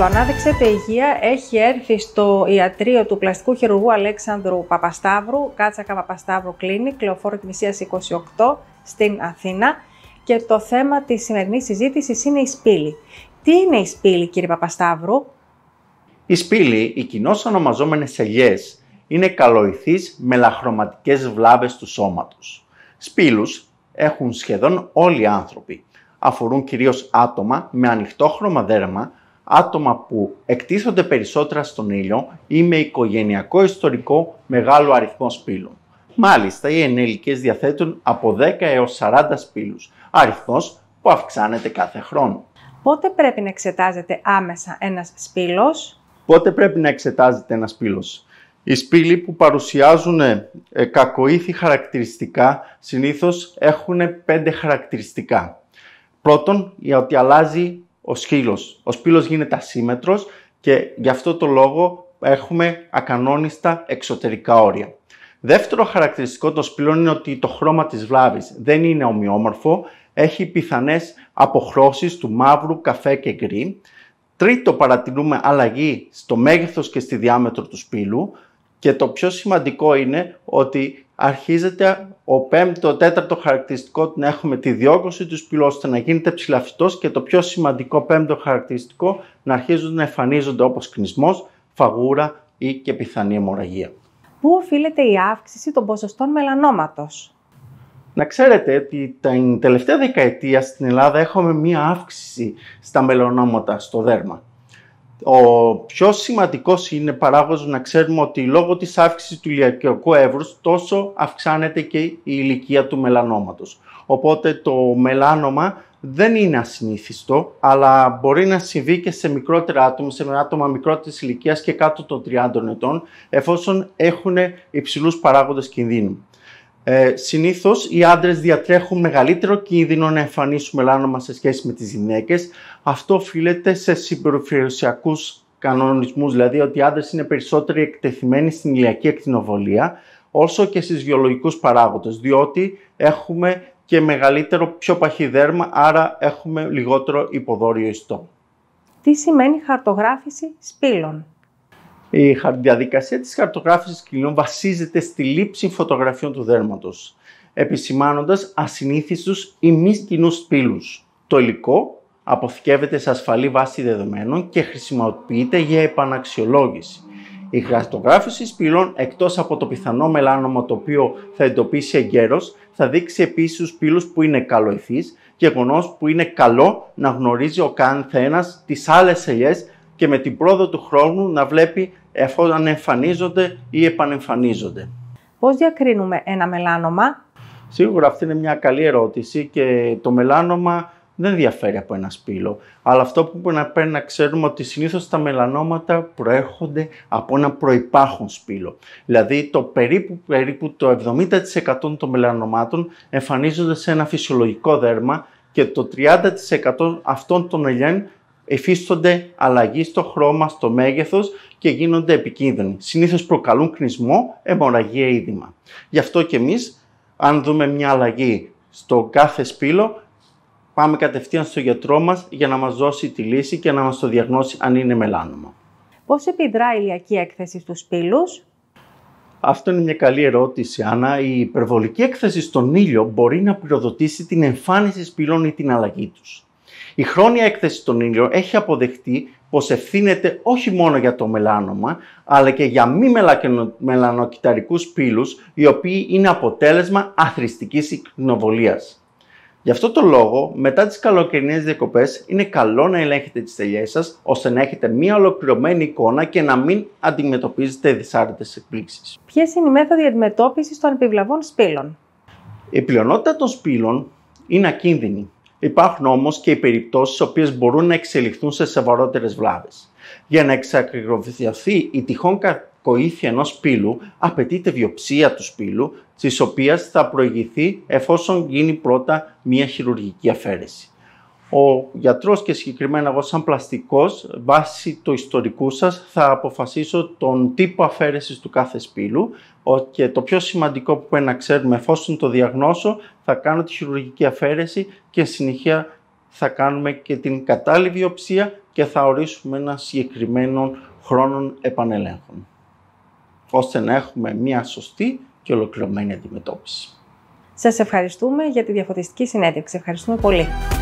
Το Ανάδειξετε Υγεία έχει έρθει στο ιατρείο του πλαστικού χειρουργού Αλέξανδρου Παπασταύρου, Κάτσακα Παπασταύρου Κλίνικ, τη Κνησίας 28, στην Αθήνα. Και το θέμα της σημερινής συζήτησης είναι η σπήλη. Τι είναι η σπήλη, κύριε Παπασταύρου? Η σπήλη, οι κοινώς ονομαζόμενες ελιές, είναι με μελαχρωματικές βλάβες του σώματος. Σπήλους έχουν σχεδόν όλοι οι άνθρωποι. Αφορούν κυρίως άτομα με ανοιχτό χρωμαδέρμα, άτομα που εκτίθονται περισσότερα στον ήλιο ή με οικογενειακό ιστορικό μεγάλο αριθμό σπήλων. Μάλιστα, οι ενήλικες διαθέτουν από 10 έως 40 σπήλους, αριθμός που αυξάνεται κάθε χρόνο. Πότε πρέπει να εξετάζεται άμεσα ένας σπήλος? Πότε πρέπει να εξετάζεται ένας σπήλος? Οι σπήλοι που παρουσιάζουν ε, ε, κακοήθη χαρακτηριστικά συνήθως έχουν πέντε χαρακτηριστικά. Πρώτον, ότι αλλάζει ο σκύλος. Ο σπύλος γίνεται ασύμετρος και γι' αυτό το λόγο έχουμε ακανόνιστα εξωτερικά όρια. Δεύτερο χαρακτηριστικό των σπυλών είναι ότι το χρώμα της βλάβης δεν είναι ομοιόμορφο, έχει πιθανές αποχρώσεις του μαύρου, καφέ και γκρι. Τρίτο παρατηρούμε αλλαγή στο μέγεθος και στη διάμετρο του σπύλου και το πιο σημαντικό είναι ότι αρχίζεται ο πέμπτο, τέταρτο χαρακτηριστικό να έχουμε τη διόγκωση του σπηλού ώστε να γίνεται ψηλαφιστός και το πιο σημαντικό πέμπτο χαρακτηριστικό να αρχίζουν να εμφανίζονται όπως κνησμός, φαγούρα ή και πιθανή αιμορραγία. Πού οφείλεται η αύξηση των ποσοστών μελανόματος? Να ξέρετε ότι την τελευταία δεκαετία στην Ελλάδα έχουμε μία αύξηση στα μελανόματα στο δέρμα. Ο πιο σημαντικός είναι παράγοντας να ξέρουμε ότι λόγω της αύξησης του ηλιακιακού εύρους τόσο αυξάνεται και η ηλικία του μελανόματος. Οπότε το μελάνομα δεν είναι ασυνήθιστο, αλλά μπορεί να συμβεί και σε μικρότερα άτομα, σε άτομα μικρότερης ηλικίας και κάτω των 30 ετών, εφόσον έχουν υψηλούς παράγοντες κινδύνου. Ε, Συνήθως οι άντρες διατρέχουν μεγαλύτερο κίνδυνο να εμφανίσουν μελάνωμα σε σχέση με τις γυναίκες. Αυτό οφείλεται σε συμπεριφερειακούς κανονισμούς, δηλαδή ότι οι άντρες είναι περισσότεροι εκτεθειμένοι στην ηλιακή εκτινοβολία, όσο και στις βιολογικούς παράγοντες, διότι έχουμε και μεγαλύτερο, πιο παχύ δέρμα, άρα έχουμε λιγότερο υποδόριο ιστό. Τι σημαίνει χαρτογράφηση σπήλων. Η διαδικασία της χαρτογράφησης σκυλών βασίζεται στη λήψη φωτογραφιών του δέρματος, επισημάνοντας ασυνήθιστους ή μη κοινούς πύλους. Το υλικό αποθηκεύεται σε ασφαλή βάση δεδομένων και χρησιμοποιείται για επαναξιολόγηση. Η χαρτογράφηση πύλων, εκτός από το πιθανό μελάνομα το οποίο θα εντοπίσει εγκαίρως, θα δείξει επίσης τους πύλους που είναι και γεγονό που είναι καλό να γνωρίζει ο καθένας τις άλλες ελιές και με την πρόοδο του χρόνου να βλέπει εφόσον εμφανίζονται ή επανεμφανίζονται. Πώς διακρίνουμε ένα μελάνομα? Σίγουρα αυτή είναι μια καλή ερώτηση και το μελάνομα δεν διαφέρει από ένα σπήλο. Αλλά αυτό που πρέπει να, πρέπει να ξέρουμε ότι συνήθως τα μελανόματα προέρχονται από ένα προϋπάρχον σπήλο. Δηλαδή το περίπου, περίπου το 70% των μελανωμάτων εμφανίζονται σε ένα φυσιολογικό δέρμα και το 30% αυτών των ελιών εφίστονται αλλαγή στο χρώμα, στο μέγεθος και γίνονται επικίνδυνοι. Συνήθως προκαλούν κνησμό, αιμορραγία δήμα. Γι' αυτό και εμείς, αν δούμε μια αλλαγή στο κάθε σπήλο, πάμε κατευθείαν στο γιατρό μας για να μας δώσει τη λύση και να μας το διαγνώσει αν είναι μελάνωμα. Πώς επιδρά η ηλιακή έκθεση στους σπήλους? Αυτό είναι μια καλή ερώτηση, Άννα. Η υπερβολική έκθεση στον ήλιο μπορεί να πυροδοτήσει την εμφάνιση σπήλων ή την αλλαγή τους. Η χρόνια έκθεση των ήλιων έχει αποδεχτεί πως ευθύνεται όχι μόνο για το μελάνομα, αλλά και για μη μελανοκυταρικούς πύλους, οι οποίοι είναι αποτέλεσμα αθρηστικής ικνοβολίας. Γι' αυτό το λόγο, μετά τις καλοκαιρινές διακοπές, είναι καλό να ελέγχετε τις τελειές σας, ώστε να έχετε μία ολοκληρωμένη εικόνα και να μην αντιμετωπίζετε δυσάρετες εκπλήξεις. Ποιες είναι οι μέθοδοι αντιμετώπισης των επιβλαβών σπήλων? Η πλειονότητα των σπήλων είναι ακίνδυνη Υπάρχουν όμως και οι περιπτώσεις οι οποίες μπορούν να εξελιχθούν σε σεβαρότερες βλάβες. Για να εξακριβωθεί η τυχόν κακοήθεια ενός πύλου, απαιτείται βιοψία του σπύλου, της οποίας θα προηγηθεί εφόσον γίνει πρώτα μια χειρουργική αφαίρεση. Ο γιατρός και συγκεκριμένα εγώ σαν πλαστικός, βάσει του ιστορικού σας θα αποφασίσω τον τύπο αφαίρεσης του κάθε σπήλου και το πιο σημαντικό που πρέπει να ξέρουμε, εφόσον το διαγνώσω, θα κάνω τη χειρουργική αφαίρεση και συνεχεία θα κάνουμε και την κατάλληλη βιοψία και θα ορίσουμε ένα συγκεκριμένο χρόνο επανελέγχων, ώστε να έχουμε μια σωστή και ολοκληρωμένη αντιμετώπιση. Σας ευχαριστούμε για τη διαφωτιστική συνέντευξη. Ευχαριστούμε πολύ.